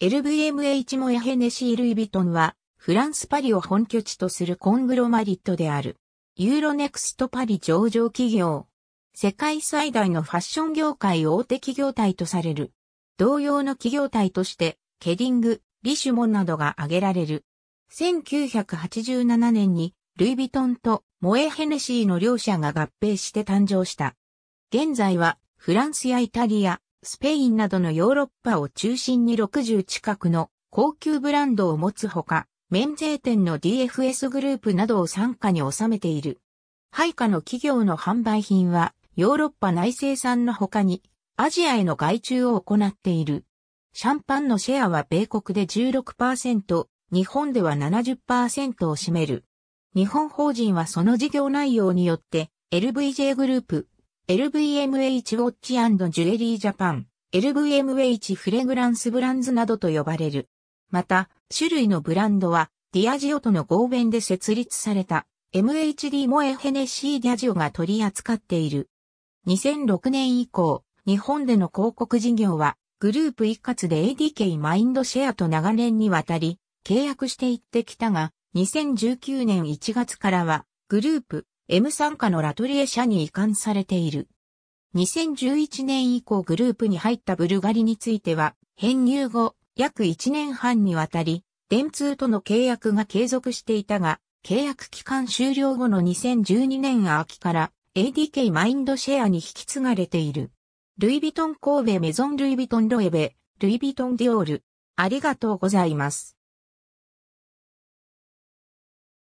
LVMH モエヘネシー・ルイ・ヴィトンは、フランス・パリを本拠地とするコングロマリットである。ユーロネクスト・パリ上場企業。世界最大のファッション業界大手企業体とされる。同様の企業体として、ケリング、リシュモンなどが挙げられる。1987年に、ルイ・ヴィトンとモエヘネシーの両社が合併して誕生した。現在は、フランスやイタリア、スペインなどのヨーロッパを中心に60近くの高級ブランドを持つほか、免税店の DFS グループなどを参加に収めている。配下の企業の販売品は、ヨーロッパ内生産の他に、アジアへの外注を行っている。シャンパンのシェアは米国で16%、日本では70%を占める。日本法人はその事業内容によって、LVJ グループ、LVMH ウォッチジュエリージャパン、LVMH フレグランスブランズなどと呼ばれる。また、種類のブランドは、ディアジオとの合弁で設立された、MHD モエヘネシーディアジオが取り扱っている。2006年以降、日本での広告事業は、グループ一括で ADK マインドシェアと長年にわたり、契約していってきたが、2019年1月からは、グループ、M 参加のラトリエ社に移管されている。2011年以降グループに入ったブルガリについては、編入後、約1年半にわたり、電通との契約が継続していたが、契約期間終了後の2012年秋から ADK マインドシェアに引き継がれている。ルイ・ヴィトン神戸メゾン・ルイ・ヴィトン・ロエベ、ルイ・ヴィトン・ディオール。ありがとうございます。